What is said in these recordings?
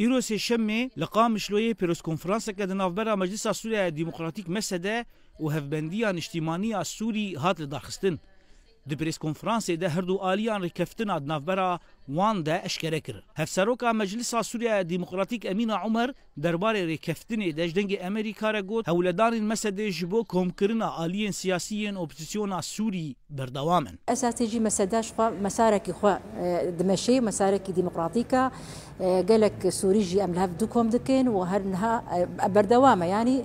ئیرۆ سێشەمێ لە قامشلۆیە پێرۆسکۆنفرانسەکە دەناوبەرا مەجلیسا سووریا دیموکراتیک مەسەدە و هەفبندیان نیشتیمانی ئاسووری هات لە داخستن د پریس کنفرانسې د هردو آلیان ریکفتنا اد نافبرا وان د اشکره کړ هفسروکا مجلس سوریا دیموکراتیک امین عمر دربارې ریکفتنې د جدنګ امریکا را ګوت هولدار المسد جبو کوم کرنا سیاسی سیاسیین اپوزیسیون سوری بردوامن اساسي جي مسداش مسارك خو دمشي مسارك ديمقراطيكا قالك سوريجي ام لهف دوكم دكين وهرنها بردوامه يعني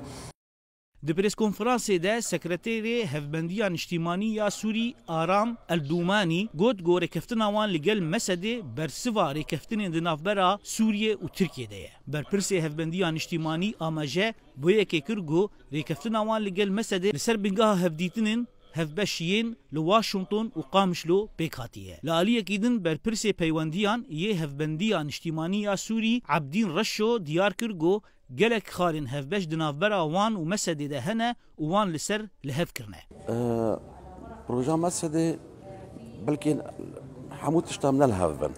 د پریس کنفرانسې د سکرتېری هفبندیا نشتیمانی یا سوری آرام الدومانی ګوت ګورې کفتنا وان لګل مسد برسوارې کفتنې د نافبرا سوریه او ترکیه ده بر پرسې هفبندیا نشتیمانی اماجه بو یکې کرګو ریکفتنا وان لګل مسد سر بنګه هفدیتنن هفبشیین ل واشنگتن و قامشلو بکاتیه لالیه کیدن برپرس پیوندیان یه هفبندیان اجتماعی سوری عبدین رشو دیار کرگو gelek xarin hevbeş di navbera wan û Mesedê de hene û wan li ser li hev kirine. Roja Mesedê bilkên hemû tişta em nelhev bin.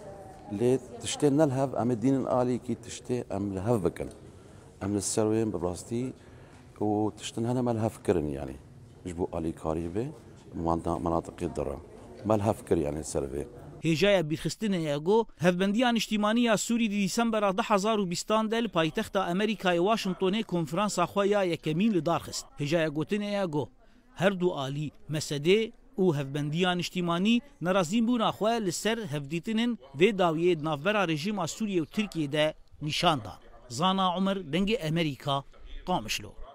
Lê tiştê nelhev em ê dînin alîkî tiştê em li hev bikin. Em li ser wê bi rastî û tiştin hene me li hev kirin yanî. جبوا الي كاريبي مناطق الدره ما لها فكر يعني السلفي هێژایە بیرخستنە ئەگۆ هەفبندیان نیشتیمانیە سووری ديسمبر 2020 دەل پایتەختە ئەمریکای وااشنگتۆنێ کۆنفرانسا خۆیە یەکەمین لەداخست هێژایە گوتنەیە گۆ هەردوو ئالی مەسەدێ و هەفبندیان نیشتیمانی نەڕازیم بوون ناخواە لەسەر هەفدیتنن وێ داویێ ناافبەرا ڕژیما سووریە و ترکیێدا نیشاندا زانا عمر دەنگی أمريكا قامشلۆ